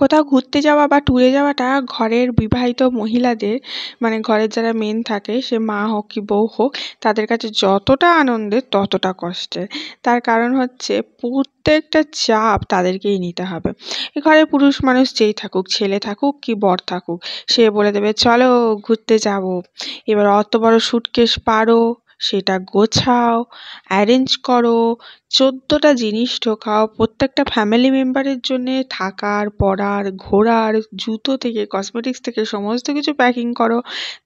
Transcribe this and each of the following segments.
কোথাও ঘুরতে যাওয়া বা ট্যুরে যাওয়াটা ঘরের বিবাহিত মহিলাদের মানে ঘরের যারা মেন থাকে সে মা হোক কি বউ হোক তাদের কাছে যতটা আনন্দের ততটা কষ্টের তার কারণ হচ্ছে প্রত্যেকটা চাপ তাদেরকেই নিতে হবে ঘরে পুরুষ মানুষ যেই থাকুক ছেলে থাকুক কি বর থাকুক সে বলে দেবে চলো ঘুরতে যাব এবার অত বড় সুটকেস পারো সেটা গোছাও অ্যারেঞ্জ করো চোদ্দোটা জিনিস ঢোকাও প্রত্যেকটা ফ্যামিলি মেম্বারের জন্যে থাকার পরার ঘোরার জুতো থেকে কসমেটিক্স থেকে সমস্ত কিছু প্যাকিং করো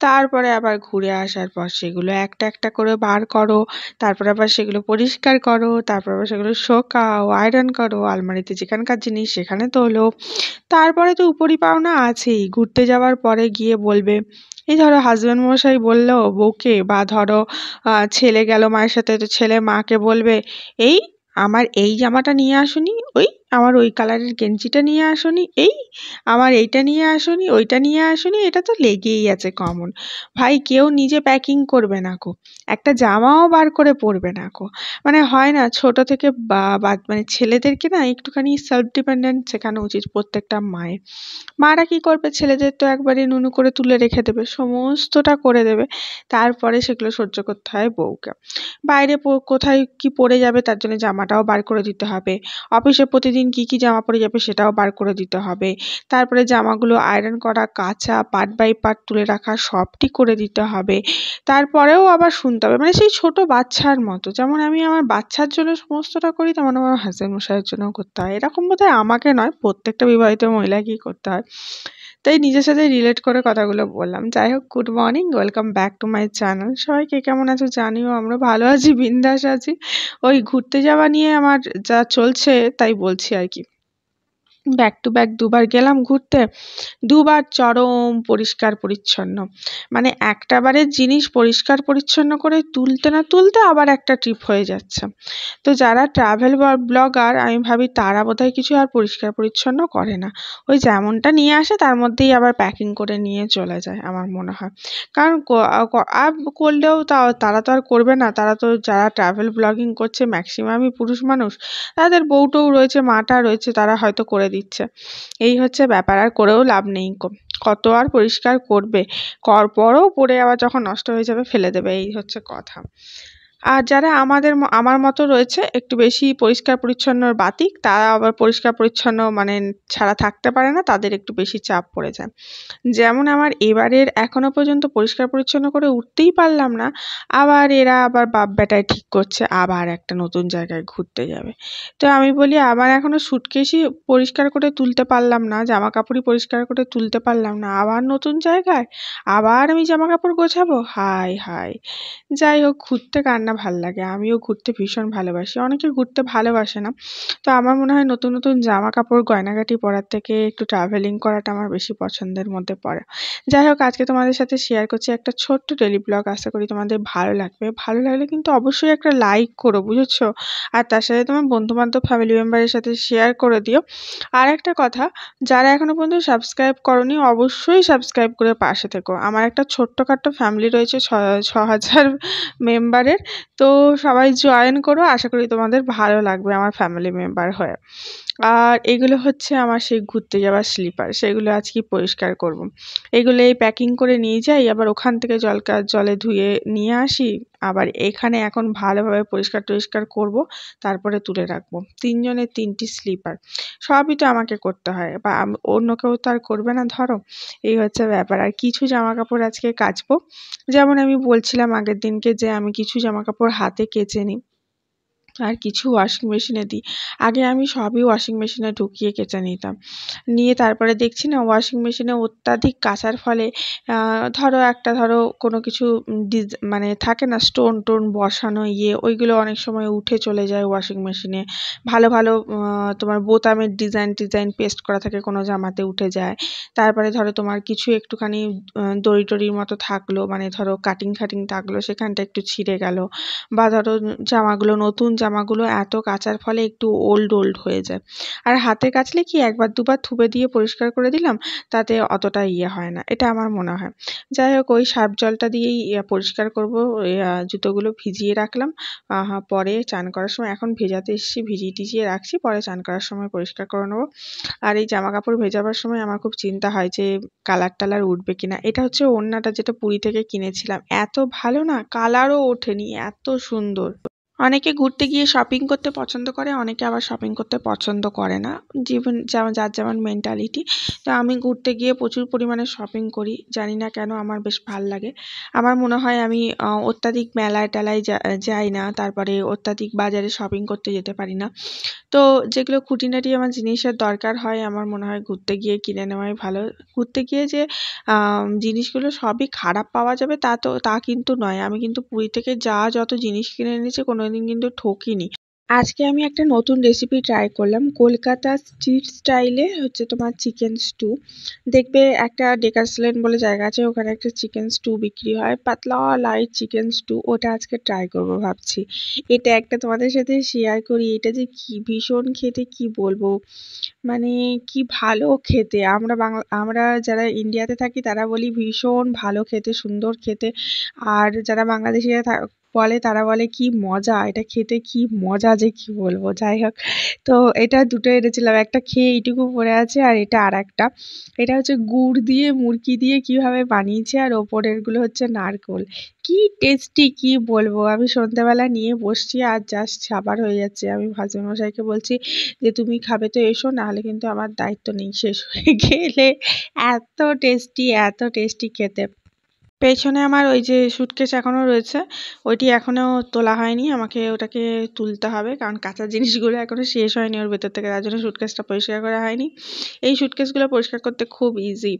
তারপরে আবার ঘুরে আসার পর সেগুলো একটা একটা করে বার করো তারপরে আবার সেগুলো পরিষ্কার করো তারপর আবার সেগুলো শোকাও আয়রন করো আলমারিতে যেখানকার জিনিস সেখানে তোলো তারপরে তো উপরিপাওনা আছেই ঘুরতে যাওয়ার পরে গিয়ে বলবে এই ধরো হাজব্যান্ড মশাই বলল বউকে বা ধরো ছেলে গেল মায়ের সাথে তো ছেলে মাকে বলবে এই আমার এই জামাটা নিয়ে আসুনি ওই আমার ওই কালারের গেঞ্জিটা নিয়ে আসনি এই আমার এইটা নিয়ে আসনি ওইটা নিয়ে আসনি এটা তো লেগেই আছে কমন ভাই কেউ নিজে প্যাকিং করবে না কো একটা জামাও বার করে পরবে না কো মানে হয় না ছোট থেকে বা মানে ছেলেদেরকে না একটুখানি সেলফ ডিপেন্ডেন্ট শেখানো উচিত প্রত্যেকটা মায়ের মারা কি করবে ছেলেদের তো একবারে নুনু করে তুলে রেখে দেবে সমস্তটা করে দেবে তারপরে সেগুলো সহ্য করতে হয় বউকে বাইরে কোথায় কি পড়ে যাবে তার জন্য জামাটাও বার করে দিতে হবে অফিসে প্রতিদিন দিন কি কি জামা পরে যাবে সেটাও বার করে দিতে হবে তারপরে জামাগুলো আয়রন করা কাঁচা পার্ট বাই পার্ট তুলে রাখা সবটি করে দিতে হবে তারপরেও আবার শুনতে হবে মানে সেই ছোট বাচ্চার মতো যেমন আমি আমার বাচ্চার জন্য সমস্তটা করি তেমন আমার হাজব্যান্ড মশাইয়ের জন্য করতে হয় এরকম বোধহয় আমাকে নয় প্রত্যেকটা বিবাহিত মহিলাকেই করতে হয় তাই নিজের সাথে রিলেট করে কথাগুলো বললাম যাই হোক good morning welcome back to my channel সবাই কে কেমন আছো জানিও আমরা ভালো আছি বিন্দাস আছি ওই ঘুরতে যাওয়া নিয়ে আমার যা চলছে তাই বলছি আর কি ব্যাক টু ব্যাক দুবার গেলাম ঘুরতে দুবার চরম পরিষ্কার পরিচ্ছন্ন মানে একটা বারের জিনিস পরিষ্কার পরিচ্ছন্ন করে তুলতে না তুলতে আবার একটা ট্রিপ হয়ে যাচ্ছে তো যারা ট্রাভেল ব্লগার আমি ভাবি তারা বোধহয় কিছু আর পরিষ্কার পরিচ্ছন্ন করে না ওই যেমনটা নিয়ে আসে তার মধ্যেই আবার প্যাকিং করে নিয়ে চলে যায় আমার মনে হয় কারণ করলেও তারা তো আর করবে না তারা তো যারা ট্রাভেল ব্লগিং করছে ম্যাক্সিমামই পুরুষ মানুষ তাদের বউটও রয়েছে মাটা রয়েছে তারা হয়তো করে দিচ্ছে এই হচ্ছে ব্যাপার আর করেও লাভ নেই কত আর পরিষ্কার করবে কর পরও পরে আবার যখন নষ্ট হয়ে যাবে ফেলে দেবে এই হচ্ছে কথা আর যারা আমাদের আমার মতো রয়েছে একটু বেশি পরিষ্কার পরিচ্ছন্ন বাতিক তারা আবার পরিষ্কার পরিচ্ছন্ন মানে ছাড়া থাকতে পারে না তাদের একটু বেশি চাপ পড়ে যায় যেমন আমার এবারের এখনও পর্যন্ত পরিষ্কার পরিচ্ছন্ন করে উঠতেই পারলাম না আবার এরা আবার বাপ বেটায় ঠিক করছে আবার একটা নতুন জায়গায় ঘুরতে যাবে তো আমি বলি আবার এখনও সুটকেসই পরিষ্কার করে তুলতে পারলাম না জামা কাপড়ই পরিষ্কার করে তুলতে পারলাম না আবার নতুন জায়গায় আবার আমি জামা কাপড় গোছাবো হাই হাই যাই হোক ঘুরতে কান না ভাল লাগে আমিও ঘুরতে ভীষণ ভালোবাসি অনেকে ঘুরতে ভালোবাসে না তো আমার মনে হয় নতুন নতুন জামা কাপড় গয়নাগাটি পরার থেকে একটু ট্রাভেলিং করাটা আমার বেশি পছন্দের মধ্যে পড়ে যাই হোক আজকে তোমাদের সাথে শেয়ার করছি একটা ছোট্ট ডেলি ব্লগ আশা করি তোমাদের ভালো লাগবে ভালো লাগলে কিন্তু অবশ্যই একটা লাইক করো বুঝেছো আর তার সাথে তোমার বন্ধুবান্ধব ফ্যামিলি মেম্বারের সাথে শেয়ার করে দিও আর একটা কথা যারা এখনও পর্যন্ত সাবস্ক্রাইব করনি অবশ্যই সাবস্ক্রাইব করে পাশে থেকো আমার একটা খাট্ট ফ্যামিলি রয়েছে ছ হাজার মেম্বারের তো সবাই জয়েন করো আশা করি তোমাদের ভালো লাগবে আমার ফ্যামিলি মেম্বার হয়ে আর এগুলো হচ্ছে আমার সেই ঘুরতে যাওয়ার স্লিপার সেগুলো আজকে পরিষ্কার করব। এগুলো এই প্যাকিং করে নিয়ে যাই আবার ওখান থেকে জল জলে ধুয়ে নিয়ে আসি আবার এখানে এখন ভালোভাবে পরিষ্কার টরিষ্কার করব তারপরে তুলে রাখবো তিনজনের তিনটি স্লিপার সবই তো আমাকে করতে হয় বা অন্য কেউ তো আর করবে না ধরো এই হচ্ছে ব্যাপার আর কিছু জামা কাপড় আজকে কাচবো যেমন আমি বলছিলাম আগের দিনকে যে আমি কিছু জামা কাপড় হাতে কেচে নিই আর কিছু ওয়াশিং মেশিনে দিই আগে আমি সবই ওয়াশিং মেশিনে ঢুকিয়ে কেচে নিতাম নিয়ে তারপরে দেখছি না ওয়াশিং মেশিনে অত্যাধিক কাচার ফলে ধরো একটা ধরো কোনো কিছু ডিজ মানে থাকে না স্টোন টোন বসানো ইয়ে ওইগুলো অনেক সময় উঠে চলে যায় ওয়াশিং মেশিনে ভালো ভালো তোমার বোতামের ডিজাইন ডিজাইন পেস্ট করা থাকে কোনো জামাতে উঠে যায় তারপরে ধরো তোমার কিছু একটুখানি দড়ি টড়ির মতো থাকলো মানে ধরো কাটিং খাটিং থাকলো সেখানটা একটু ছিঁড়ে গেল বা ধরো জামাগুলো নতুন জামা জামাগুলো এত কাচার ফলে একটু ওল্ড ওল্ড হয়ে যায় আর হাতে কাচলে কি একবার দুবার থুবে দিয়ে পরিষ্কার করে দিলাম তাতে অতটা ইয়ে হয় না এটা আমার মনে হয় যাই হোক ওই সার্ফ জলটা দিয়েই ইয়ে পরিষ্কার করব জুতোগুলো ভিজিয়ে রাখলাম পরে চান করার সময় এখন ভেজাতে এসেছি ভিজিয়ে টিজিয়ে রাখছি পরে চান করার সময় পরিষ্কার করে নেবো আর এই জামা কাপড় ভেজাবার সময় আমার খুব চিন্তা হয় যে কালার টালার উঠবে কিনা এটা হচ্ছে ওড়নাটা যেটা পুরী থেকে কিনেছিলাম এত ভালো না কালারও ওঠেনি এত সুন্দর অনেকে ঘুরতে গিয়ে শপিং করতে পছন্দ করে অনেকে আবার শপিং করতে পছন্দ করে না জীবন যেমন যার যেমন মেন্টালিটি তো আমি ঘুরতে গিয়ে প্রচুর পরিমাণে শপিং করি জানি না কেন আমার বেশ ভাল লাগে আমার মনে হয় আমি অত্যাধিক মেলায় টেলায় যাই না তারপরে অত্যাধিক বাজারে শপিং করতে যেতে পারি না তো যেগুলো খুঁটিনাটি আমার জিনিসের দরকার হয় আমার মনে হয় ঘুরতে গিয়ে কিনে নেওয়াই ভালো ঘুরতে গিয়ে যে জিনিসগুলো সবই খারাপ পাওয়া যাবে তা তো তা কিন্তু নয় আমি কিন্তু পুরী থেকে যা যত জিনিস কিনে এনেছি কোনো কোনোদিন কিন্তু ঠকিনি আজকে আমি একটা নতুন রেসিপি ট্রাই করলাম কলকাতা স্ট্রিট স্টাইলে হচ্ছে তোমার চিকেন স্টু দেখবে একটা ডেকারসলেন বলে জায়গা আছে ওখানে একটা চিকেন স্টু বিক্রি হয় পাতলা লাইট চিকেন স্টু ওটা আজকে ট্রাই করব ভাবছি এটা একটা তোমাদের সাথে শেয়ার করি এটা যে কি ভীষণ খেতে কি বলবো মানে কি ভালো খেতে আমরা বাংলা আমরা যারা ইন্ডিয়াতে থাকি তারা বলি ভীষণ ভালো খেতে সুন্দর খেতে আর যারা থাক বলে তারা বলে কি মজা এটা খেতে কি মজা যে কি বলবো যাই হোক তো এটা দুটো এনেছিলাম একটা খেয়ে এইটুকু পড়ে আছে আর এটা আর একটা এটা হচ্ছে গুড় দিয়ে মুরকি দিয়ে কিভাবে বানিয়েছে আর ওপরেরগুলো হচ্ছে নারকোল কি টেস্টি কি বলবো আমি সন্ধ্যাবেলা নিয়ে বসছি আর জাস্ট সাবার হয়ে যাচ্ছে আমি মশাইকে বলছি যে তুমি খাবে তো এসো নাহলে কিন্তু আমার দায়িত্ব নেই শেষ হয়ে গেলে এত টেস্টি এত টেস্টি খেতে পেছনে আমার ওই যে সুটকেস এখনও রয়েছে ওইটি এখনও তোলা হয়নি আমাকে ওটাকে তুলতে হবে কারণ কাঁচা জিনিসগুলো এখনও শেষ হয়নি ওর ভেতর থেকে তার জন্য সুটকেসটা পরিষ্কার করা হয়নি এই সুটকেসগুলো পরিষ্কার করতে খুব ইজি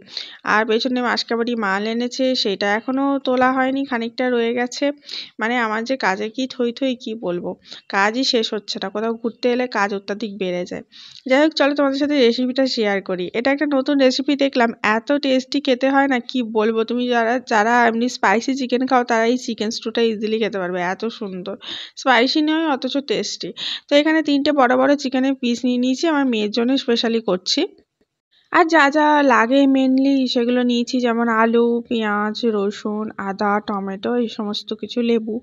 আর পেছনে মাসকাবাড়ি মাল এনেছে সেটা এখনও তোলা হয়নি খানিকটা রয়ে গেছে মানে আমার যে কাজে কি থই থই কি বলবো কাজই শেষ হচ্ছে না কোথাও ঘুরতে এলে কাজ অত্যাধিক বেড়ে যায় যাই হোক চলো তোমাদের সাথে রেসিপিটা শেয়ার করি এটা একটা নতুন রেসিপি দেখলাম এত টেস্টি খেতে হয় না কি বলবো তুমি যারা যারা যারা এমনি স্পাইসি চিকেন খাও তারা এই চিকেন স্টুটা ইজিলি খেতে পারবে এত সুন্দর স্পাইসি নয় অথচ টেস্টি তো এখানে তিনটে বড় বড় চিকেনের পিস নিয়ে নিয়েছি আমার মেয়ের জন্য স্পেশালি করছি আর যা যা লাগে মেনলি সেগুলো নিয়েছি যেমন আলু পেঁয়াজ রসুন আদা টমেটো এই সমস্ত কিছু লেবু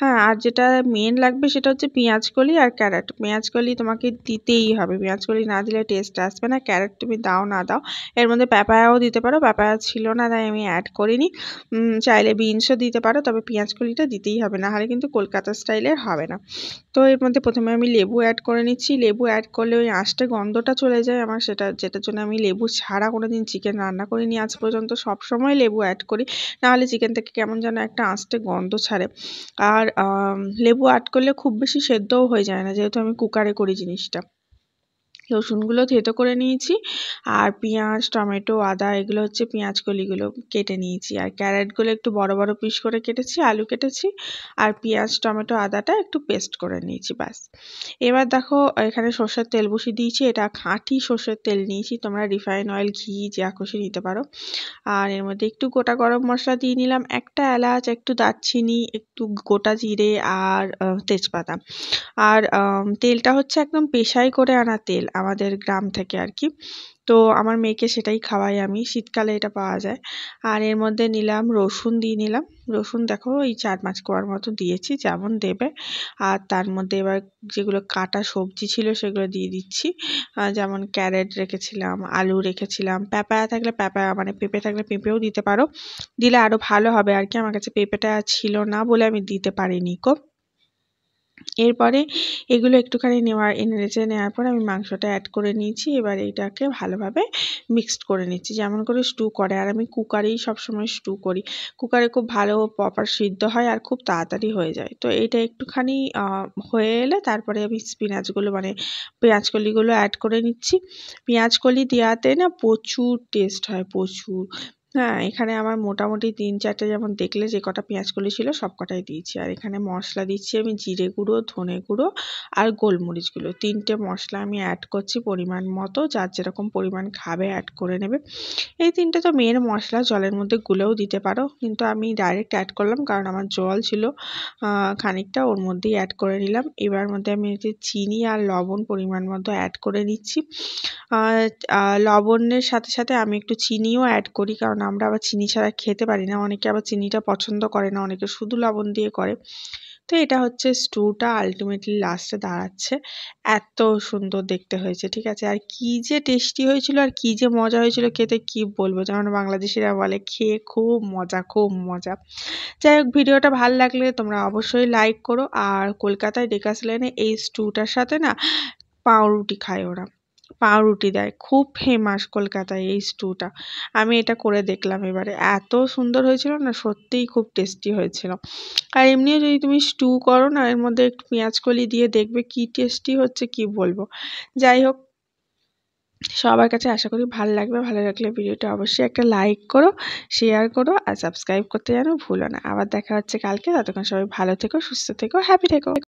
হ্যাঁ আর যেটা মেন লাগবে সেটা হচ্ছে পেঁয়াজ কলি আর ক্যারেট পেঁয়াজ কলি তোমাকে দিতেই হবে পেঁয়াজ কলি না দিলে টেস্ট আসবে না ক্যারেট তুমি দাও না দাও এর মধ্যে প্যাপায়াও দিতে পারো প্যাপায়া ছিল না তাই আমি অ্যাড করিনি চাইলে বিনসও দিতে পারো তবে পেঁয়াজ কলিটা দিতেই হবে না হলে কিন্তু কলকাতা স্টাইলের হবে না তো এর মধ্যে প্রথমে আমি লেবু অ্যাড করে নিচ্ছি লেবু অ্যাড করলে ওই আঁশটা গন্ধটা চলে যায় আমার সেটা যেটার জন্য আমি লেবু ছাড়া কোনো দিন চিকেন রান্না করিনি আজ পর্যন্ত সব সময় লেবু অ্যাড করি নাহলে চিকেন থেকে কেমন যেন একটা আঁচটে গন্ধ ছাড়ে আর লেবু অ্যাড করলে খুব বেশি সেদ্ধও হয়ে যায় না যেহেতু আমি কুকারে করি জিনিসটা রসুনগুলো থেতো করে নিয়েছি আর পেঁয়াজ টমেটো আদা এগুলো হচ্ছে পেঁয়াজ কলিগুলো কেটে নিয়েছি আর ক্যারেটগুলো একটু বড় বড় পিস করে কেটেছি আলু কেটেছি আর পেঁয়াজ টমেটো আদাটা একটু পেস্ট করে নিয়েছি ব্যাস এবার দেখো এখানে সর্ষের তেল বসিয়ে দিয়েছি এটা খাঁটি সর্ষের তেল নিয়েছি তোমরা রিফাইন অয়েল ঘি যা খুশি নিতে পারো আর এর মধ্যে একটু গোটা গরম মশলা দিয়ে নিলাম একটা এলাচ একটু দারচিনি একটু গোটা জিরে আর তেজপাতা আর তেলটা হচ্ছে একদম পেশাই করে আনা তেল আমাদের গ্রাম থেকে আর কি তো আমার মেয়েকে সেটাই খাওয়াই আমি শীতকালে এটা পাওয়া যায় আর এর মধ্যে নিলাম রসুন দিয়ে নিলাম রসুন দেখো এই চার পাঁচ কোয়ার মতো দিয়েছি যেমন দেবে আর তার মধ্যে এবার যেগুলো কাটা সবজি ছিল সেগুলো দিয়ে দিচ্ছি যেমন ক্যারেট রেখেছিলাম আলু রেখেছিলাম পেঁপায়া থাকলে পেঁপা মানে পেঁপে থাকলে পেঁপেও দিতে পারো দিলে আরও ভালো হবে আর কি আমার কাছে পেঁপেটা ছিল না বলে আমি দিতে পারিনি কো এরপরে এগুলো একটুখানি নেওয়ার নেড়েচেড়ে নেওয়ার পর আমি মাংসটা অ্যাড করে নিয়েছি এবার এইটাকে ভালোভাবে মিক্সড করে নিচ্ছি যেমন করে স্টু করে আর আমি কুকারেই সবসময় স্টু করি কুকারে খুব ভালো প্রপার সিদ্ধ হয় আর খুব তাড়াতাড়ি হয়ে যায় তো এইটা একটুখানি হয়ে এলে তারপরে আমি স্পিনাচগুলো মানে পেঁয়াজকলিগুলো অ্যাড করে নিচ্ছি পেঁয়াজকলি দেওয়াতে না প্রচুর টেস্ট হয় প্রচুর হ্যাঁ এখানে আমার মোটামুটি তিন চারটে যেমন দেখলে যে কটা পেঁয়াজগুলি ছিল সব কটাই দিয়েছি আর এখানে মশলা দিচ্ছি আমি জিরে গুঁড়ো ধনে গুঁড়ো আর গোলমরিচ গুঁড়ো তিনটে মশলা আমি অ্যাড করছি পরিমাণ মতো যার যেরকম পরিমাণ খাবে অ্যাড করে নেবে এই তিনটে তো মেন মশলা জলের মধ্যে গুলেও দিতে পারো কিন্তু আমি ডাইরেক্ট অ্যাড করলাম কারণ আমার জল ছিল খানিকটা ওর মধ্যেই অ্যাড করে নিলাম এবার মধ্যে আমি চিনি আর লবণ পরিমাণ মতো অ্যাড করে নিচ্ছি লবণের সাথে সাথে আমি একটু চিনিও অ্যাড করি কারণ কারণ আমরা আবার চিনি ছাড়া খেতে পারি না অনেকে আবার চিনিটা পছন্দ করে না অনেকে শুধু লবণ দিয়ে করে তো এটা হচ্ছে স্টুটা আলটিমেটলি লাস্টে দাঁড়াচ্ছে এত সুন্দর দেখতে হয়েছে ঠিক আছে আর কি যে টেস্টি হয়েছিল আর কি যে মজা হয়েছিল খেতে কি বলবো যেমন বাংলাদেশিরা বলে খেয়ে খুব মজা খুব মজা যাই হোক ভিডিওটা ভাল লাগলে তোমরা অবশ্যই লাইক করো আর কলকাতায় ডেকাস লেনে এই স্টুটার সাথে না পাউরুটি খায় ওরা পাউরুটি দেয় খুব ফেমাস কলকাতায় এই স্টুটা আমি এটা করে দেখলাম এবারে এত সুন্দর হয়েছিল না সত্যিই খুব টেস্টি হয়েছিল আর এমনিও যদি তুমি স্টু করো না এর মধ্যে একটু পেঁয়াজ কলি দিয়ে দেখবে কি টেস্টি হচ্ছে কি বলবো যাই হোক সবার কাছে আশা করি ভালো লাগবে ভালো লাগলে ভিডিওটা অবশ্যই একটা লাইক করো শেয়ার করো আর সাবস্ক্রাইব করতে যেন ভুলো না আবার দেখা হচ্ছে কালকে ততক্ষণ সবাই ভালো থেকো সুস্থ থেকো হ্যাপি থেকো